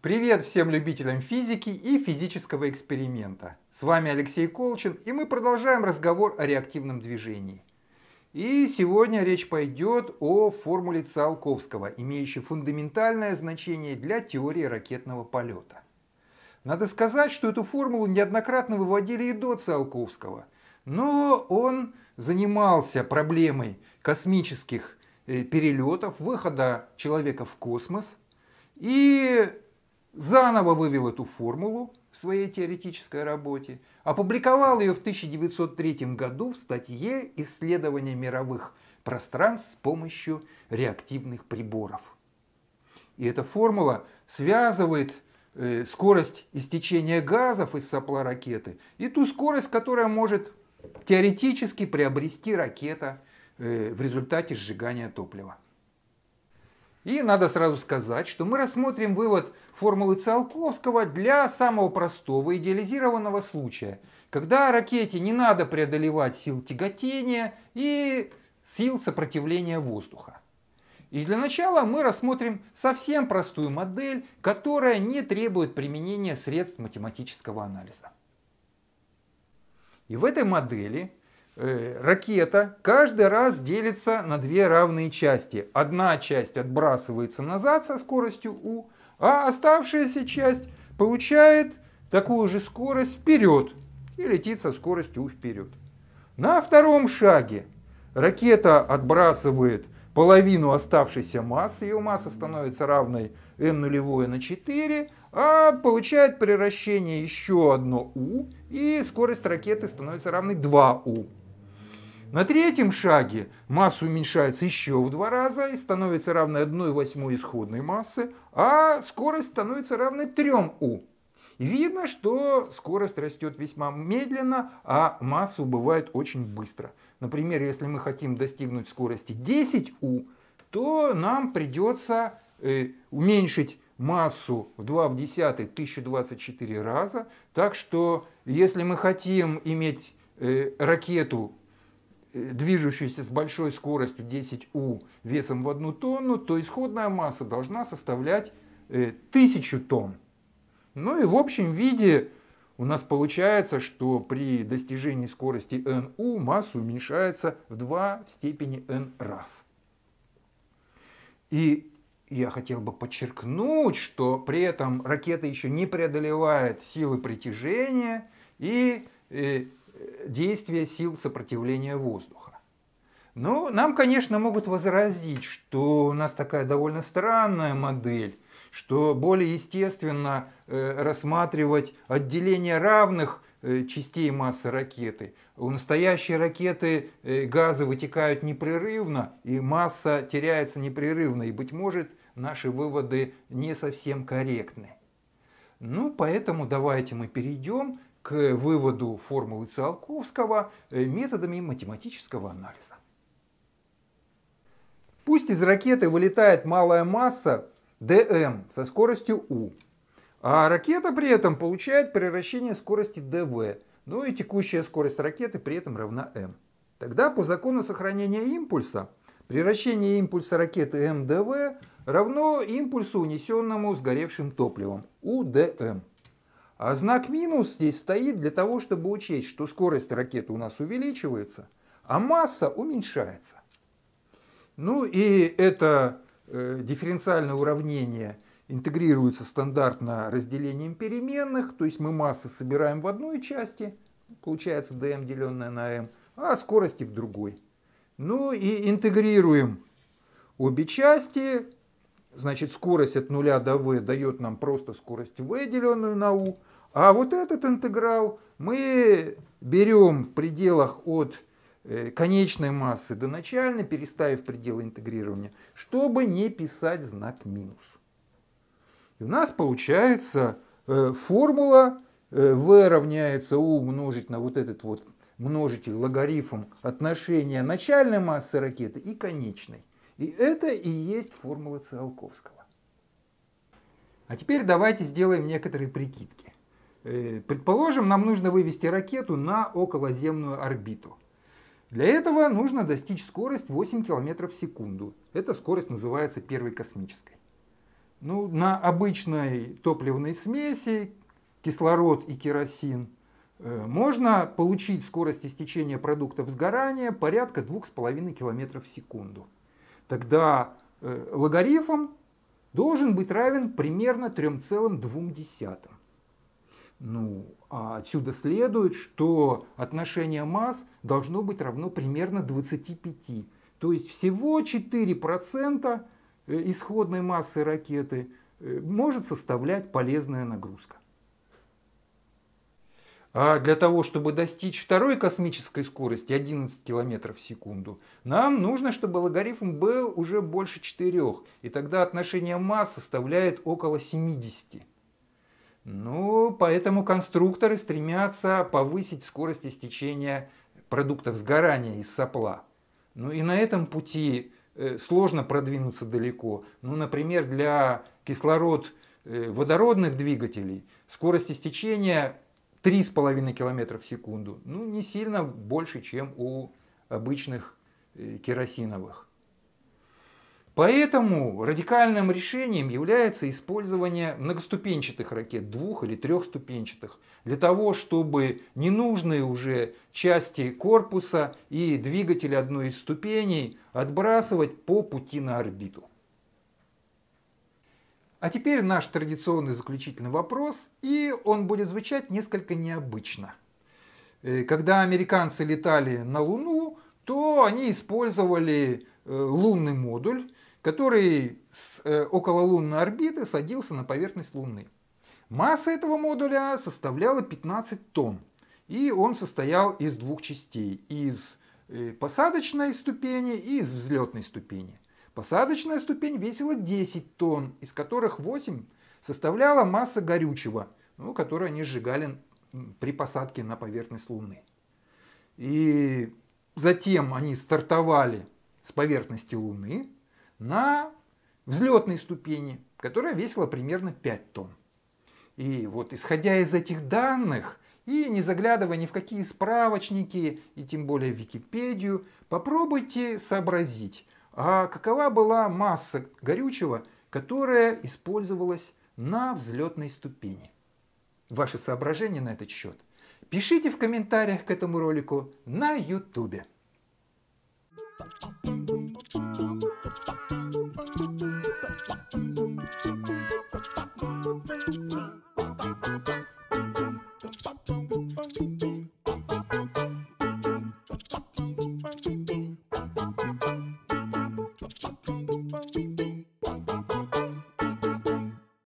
Привет всем любителям физики и физического эксперимента. С вами Алексей Колчин, и мы продолжаем разговор о реактивном движении. И сегодня речь пойдет о формуле Циолковского, имеющей фундаментальное значение для теории ракетного полета. Надо сказать, что эту формулу неоднократно выводили и до Циолковского – но он занимался проблемой космических э, перелетов, выхода человека в космос и заново вывел эту формулу в своей теоретической работе, опубликовал ее в 1903 году в статье «Исследование мировых пространств с помощью реактивных приборов». И эта формула связывает э, скорость истечения газов из сопла ракеты и ту скорость, которая может теоретически приобрести ракета э, в результате сжигания топлива. И надо сразу сказать, что мы рассмотрим вывод формулы Циолковского для самого простого идеализированного случая, когда ракете не надо преодолевать сил тяготения и сил сопротивления воздуха. И для начала мы рассмотрим совсем простую модель, которая не требует применения средств математического анализа. И в этой модели э, ракета каждый раз делится на две равные части. Одна часть отбрасывается назад со скоростью u, а оставшаяся часть получает такую же скорость вперед и летит со скоростью u вперед. На втором шаге ракета отбрасывает половину оставшейся массы, ее масса становится равной n нулевое на 4, а получает превращение еще одно U, и скорость ракеты становится равной 2U. На третьем шаге масса уменьшается еще в два раза и становится равной 1 восьмой исходной массы, а скорость становится равной 3U. И видно, что скорость растет весьма медленно, а масса убывает очень быстро. Например, если мы хотим достигнуть скорости 10U, то нам придется э, уменьшить массу в 2 в 10 1024 раза. Так что если мы хотим иметь э, ракету, э, движущуюся с большой скоростью 10 У весом в одну тонну, то исходная масса должна составлять э, тонн. Ну и в общем виде у нас получается, что при достижении скорости nu масса уменьшается в 2 в степени n раз. И я хотел бы подчеркнуть, что при этом ракета еще не преодолевает силы притяжения и э, действия сил сопротивления воздуха. Ну, нам, конечно, могут возразить, что у нас такая довольно странная модель, что более естественно э, рассматривать отделение равных э, частей массы ракеты – у настоящей ракеты э, газы вытекают непрерывно, и масса теряется непрерывно, и, быть может, наши выводы не совсем корректны. Ну, поэтому давайте мы перейдем к выводу формулы Циолковского э, методами математического анализа. Пусть из ракеты вылетает малая масса dm со скоростью u, а ракета при этом получает превращение скорости dv – ну и текущая скорость ракеты при этом равна m. Тогда по закону сохранения импульса превращение импульса ракеты МДВ равно импульсу, унесенному сгоревшим топливом, УДМ. А знак минус здесь стоит для того, чтобы учесть, что скорость ракеты у нас увеличивается, а масса уменьшается. Ну и это э, дифференциальное уравнение интегрируется стандартно разделением переменных, то есть мы массы собираем в одной части, получается dm деленное на m, а скорости в другой. Ну и интегрируем обе части, значит скорость от 0 до v дает нам просто скорость v деленную на u, а вот этот интеграл мы берем в пределах от э, конечной массы до начальной, переставив пределы интегрирования, чтобы не писать знак минус. И у нас получается э, формула э, v равняется u умножить на вот этот вот множитель логарифм отношения начальной массы ракеты и конечной. И это и есть формула Циолковского. А теперь давайте сделаем некоторые прикидки. Э, предположим, нам нужно вывести ракету на околоземную орбиту. Для этого нужно достичь скорость 8 км в секунду. Эта скорость называется первой космической. Ну, на обычной топливной смеси кислород и керосин э, можно получить скорость истечения продуктов сгорания порядка 2,5 км в секунду. Тогда э, логарифм должен быть равен примерно 3,2. Ну, а отсюда следует, что отношение масс должно быть равно примерно 25. То есть всего 4% Э, исходной массы ракеты э, может составлять полезная нагрузка. А для того, чтобы достичь второй космической скорости 11 км в секунду, нам нужно, чтобы логарифм был уже больше 4, и тогда отношение масс составляет около 70. Ну, поэтому конструкторы стремятся повысить скорость истечения продуктов сгорания из сопла. Ну и на этом пути Э, сложно продвинуться далеко. Ну, например, для кислород э, водородных двигателей скорость истечения 3,5 км в секунду. Ну, не сильно больше, чем у обычных э, керосиновых. Поэтому радикальным решением является использование многоступенчатых ракет, двух- или трехступенчатых, для того, чтобы ненужные уже части корпуса и двигатели одной из ступеней отбрасывать по пути на орбиту. А теперь наш традиционный заключительный вопрос, и он будет звучать несколько необычно. Э, когда американцы летали на Луну, то они использовали э, лунный модуль, который с э, окололунной орбиты садился на поверхность Луны. Масса этого модуля составляла 15 тонн, и он состоял из двух частей, из э, посадочной ступени и из взлетной ступени. Посадочная ступень весила 10 тонн, из которых 8 составляла масса горючего, ну, которое они сжигали при посадке на поверхность Луны. И затем они стартовали с поверхности Луны, на взлетной ступени, которая весила примерно 5 тонн. И вот исходя из этих данных, и не заглядывая ни в какие справочники, и тем более в Википедию, попробуйте сообразить, а какова была масса горючего, которая использовалась на взлетной ступени. Ваши соображения на этот счет пишите в комментариях к этому ролику на YouTube. you.